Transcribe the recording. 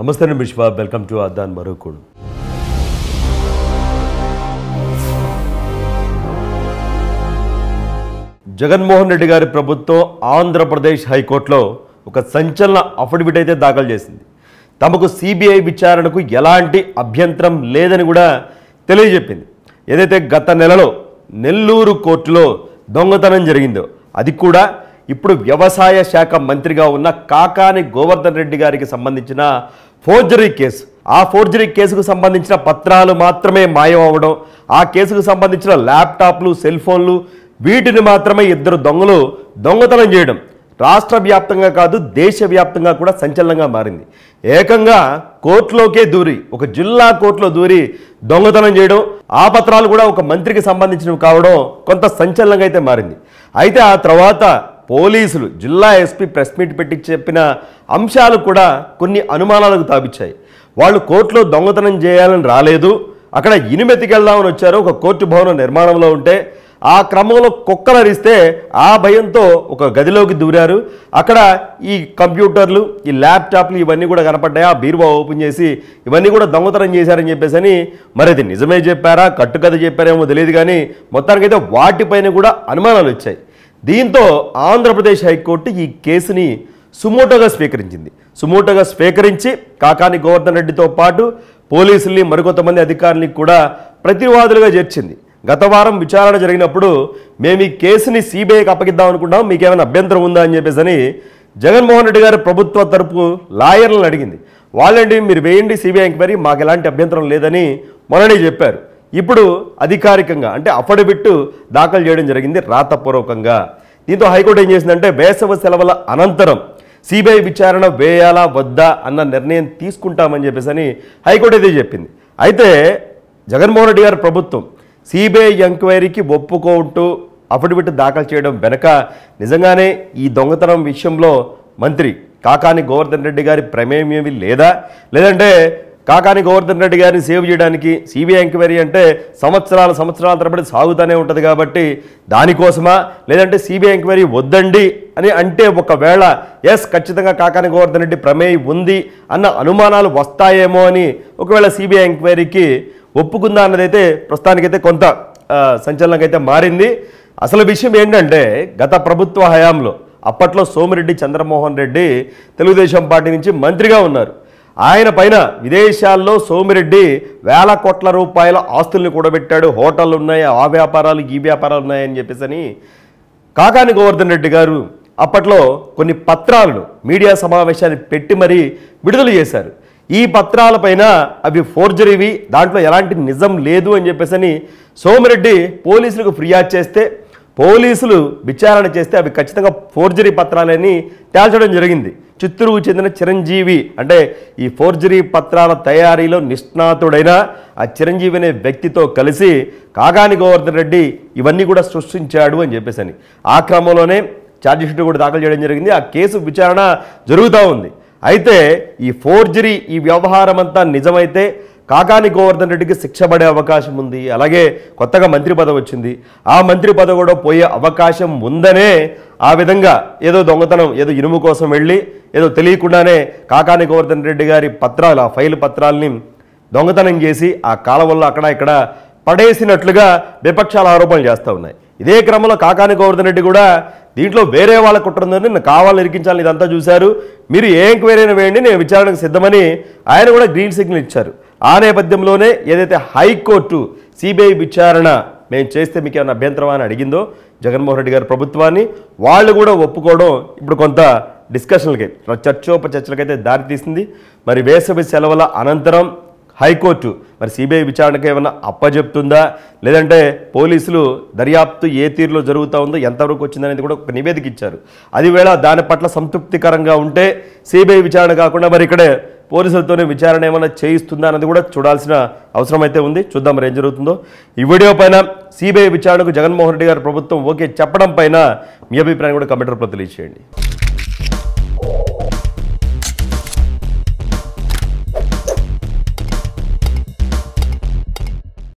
నమస్తే బిష్వా welcome to అద్దాన్ మరొకడు జగన్మోహన్ రెడ్డి గారి ప్రభుత్వం ఆంధ్రప్రదేశ్ హైకోర్టులో ఒక సంచలన అఫిడవిట్ అయితే దాఖలు చేసింది తమకు సిబిఐ విచారణకు ఎలాంటి అభ్యంతరం లేదని కూడా తెలియజెప్పింది ఏదైతే గత నెలలో నెల్లూరు కోర్టులో దొంగతనం జరిగిందో అది కూడా ఇప్పుడు వ్యవసాయ శాఖ మంత్రిగా ఉన్న కాకాని గోవర్ధన్ రెడ్డి గారికి సంబంధించిన ఫోర్జరీ కేసు ఆ ఫోర్జరీ కేసుకు సంబంధించిన పత్రాలు మాత్రమే మాయం ఆ కేసుకు సంబంధించిన ల్యాప్టాప్లు సెల్ ఫోన్లు వీటిని మాత్రమే ఇద్దరు దొంగలు దొంగతనం చేయడం రాష్ట్ర వ్యాప్తంగా కాదు దేశవ్యాప్తంగా కూడా సంచలనంగా మారింది ఏకంగా కోర్టులోకే దూరి ఒక జిల్లా కోర్టులో దూరి దొంగతనం చేయడం ఆ పత్రాలు కూడా ఒక మంత్రికి సంబంధించినవి కావడం కొంత సంచలనంగా అయితే మారింది అయితే ఆ తర్వాత పోలీసులు జిల్లా ఎస్పీ ప్రెస్ మీట్ పెట్టి చెప్పిన అంశాలు కూడా కొన్ని అనుమానాలకు తాపిచ్చాయి వాళ్ళు కోర్టులో దొంగతనం చేయాలని రాలేదు అక్కడ ఇనుమెతికెళ్దామని వచ్చారు ఒక కోర్టు భవనం నిర్మాణంలో ఉంటే ఆ క్రమంలో కుక్కలరిస్తే ఆ భయంతో ఒక గదిలోకి దూరారు అక్కడ ఈ కంప్యూటర్లు ఈ ల్యాప్టాప్లు ఇవన్నీ కూడా కనపడ్డాయి ఆ బీరువా ఓపెన్ చేసి ఇవన్నీ కూడా దొంగతనం చేశారని చెప్పేసి మరి అది నిజమే చెప్పారా కట్టుకథ చెప్పారేమో తెలియదు కానీ మొత్తానికైతే వాటిపైన కూడా అనుమానాలు వచ్చాయి దీంతో ఆంధ్రప్రదేశ్ హైకోర్టు ఈ కేసుని సుమోటోగా స్వీకరించింది సుమోటోగా స్వీకరించి కాకాని గోవర్ధన్ రెడ్డితో పాటు పోలీసుల్ని మరికొంతమంది అధికారుల్ని కూడా ప్రతివాదులుగా చేర్చింది గత వారం విచారణ జరిగినప్పుడు మేము ఈ కేసుని సిబిఐకి అప్పగిద్దాం అనుకున్నాం మీకేమైనా అభ్యంతరం ఉందా అని చెప్పేసి అని జగన్మోహన్ రెడ్డి గారు ప్రభుత్వ తరపు లాయర్లను అడిగింది వాళ్ళండి మీరు వేయండి సిబిఐ ఎంక్వైరీ మాకు ఎలాంటి అభ్యంతరం లేదని మొన్ననే చెప్పారు ఇప్పుడు అధికారికంగా అంటే అఫిడవిట్ దాఖలు చేయడం జరిగింది రాతపూర్వకంగా దీంతో హైకోర్టు ఏం చేసిందంటే వేసవ సెలవుల అనంతరం సిబిఐ విచారణ వేయాలా వద్దా అన్న నిర్ణయం తీసుకుంటామని చెప్పేసి అని హైకోర్టు అయితే చెప్పింది అయితే జగన్మోహన్ రెడ్డి గారి ప్రభుత్వం సిబిఐ ఎంక్వైరీకి ఒప్పుకోంటూ అఫిడవిట్ దాఖలు చేయడం వెనక నిజంగానే ఈ దొంగతనం విషయంలో మంత్రి కాకాని గోవర్ధన్ రెడ్డి గారి ప్రమేయం ఏమి లేదా లేదంటే కాకాని గోవర్ధన్ రెడ్డి గారిని సేవ్ చేయడానికి సిబిఐ ఎంక్వైరీ అంటే సంవత్సరాల సంవత్సరాల తరబడి సాగుతూనే ఉంటుంది కాబట్టి దానికోసమా లేదంటే సిబిఐ ఎంక్వైరీ వద్దండి అని అంటే ఒకవేళ ఎస్ ఖచ్చితంగా కాకాని గోవర్ధన్ రెడ్డి ప్రమేయం ఉంది అన్న అనుమానాలు వస్తాయేమో అని ఒకవేళ సిబిఐ ఎంక్వైరీకి ఒప్పుకుందా అన్నదైతే ప్రస్తుతానికైతే కొంత సంచలనంగా మారింది అసలు విషయం ఏంటంటే గత ప్రభుత్వ హయాంలో అప్పట్లో సోమిరెడ్డి చంద్రమోహన్ రెడ్డి తెలుగుదేశం పార్టీ నుంచి మంత్రిగా ఉన్నారు ఆయన పైన విదేశాల్లో సోమిరెడ్డి వేల కోట్ల రూపాయల ఆస్తుల్ని కూడబెట్టాడు హోటళ్ళు ఉన్నాయి ఆ వ్యాపారాలు ఈ వ్యాపారాలు ఉన్నాయని చెప్పేసి కాకాని గోవర్ధన్ రెడ్డి గారు అప్పట్లో కొన్ని పత్రాలను మీడియా సమావేశాన్ని పెట్టి మరీ విడుదల చేశారు ఈ పత్రాలపైన అవి ఫోర్జరీవి దాంట్లో ఎలాంటి నిజం లేదు అని చెప్పేసి సోమిరెడ్డి పోలీసులకు ఫిర్యాదు చేస్తే పోలీసులు విచారణ చేస్తే అవి ఖచ్చితంగా ఫోర్జరీ పత్రాలని తేల్చడం జరిగింది చిత్తూరుకు చెందిన చిరంజీవి అంటే ఈ ఫోర్జరీ పత్రాల తయారీలో నిష్ణాతుడైన ఆ చిరంజీవి అనే వ్యక్తితో కలిసి కాగాని గోవర్ధన్ రెడ్డి ఇవన్నీ కూడా సృష్టించాడు అని చెప్పేసి ఆ క్రమంలోనే ఛార్జ్షీట్ కూడా దాఖలు చేయడం జరిగింది ఆ కేసు విచారణ జరుగుతూ ఉంది అయితే ఈ ఫోర్జరీ ఈ వ్యవహారం అంతా నిజమైతే కాకాని గోవర్ధన్ రెడ్డికి శిక్ష పడే అవకాశం ఉంది అలాగే కొత్తగా మంత్రి పదవి వచ్చింది ఆ మంత్రి పదవి కూడా పోయే అవకాశం ఉందనే ఆ విధంగా ఏదో దొంగతనం ఏదో ఇనుము కోసం వెళ్ళి ఏదో తెలియకుండానే కాకాని గోవర్ధన్ రెడ్డి గారి పత్రాలు ఆ ఫైల్ పత్రాలని దొంగతనం చేసి ఆ కాలవల్లో అక్కడ ఇక్కడ పడేసినట్లుగా విపక్షాలు ఆరోపణలు చేస్తూ ఉన్నాయి ఇదే క్రమంలో కాకాని గోవర్ధన్ రెడ్డి కూడా దీంట్లో వేరే వాళ్ళ కుట్ర నేను కావాలని ఇరికించాలని ఇదంతా చూశారు మీరు ఏ ఎంక్వైరీని వేయండి నేను విచారణకు సిద్ధమని ఆయన కూడా గ్రీన్ సిగ్నల్ ఇచ్చారు ఆ నేపథ్యంలోనే ఏదైతే హైకోర్టు సిబిఐ విచారణ మేము చేస్తే మీకు ఏమైనా అభ్యంతరం అని అడిగిందో జగన్మోహన్ రెడ్డి గారి ప్రభుత్వాన్ని వాళ్ళు కూడా ఒప్పుకోవడం ఇప్పుడు కొంత డిస్కషన్లకి దారి దారితీసింది మరి వేసవి సెలవుల అనంతరం హైకోర్టు మరి సిబిఐ విచారణకు ఏమైనా అప్పజెప్తుందా లేదంటే పోలీసులు దర్యాప్తు ఏ తీరులో జరుగుతూ ఉందో ఎంతవరకు వచ్చిందనేది కూడా ఒక నివేదిక ఇచ్చారు అది వేళ దాని పట్ల సంతృప్తికరంగా ఉంటే సిబిఐ విచారణ కాకుండా మరి ఇక్కడే పోలీసులతోనే విచారణ ఏమైనా చేయిస్తుందా అన్నది కూడా చూడాల్సిన అవసరం అయితే ఉంది చూద్దాం మరి ఏం జరుగుతుందో ఈ వీడియో పైన సిబిఐ విచారణకు జగన్మోహన్ రెడ్డి గారు ప్రభుత్వం ఓకే చెప్పడం పైన మీ అభిప్రాయం కూడా కంప్యూటర్ కమెంటర్ తెలియజేయండి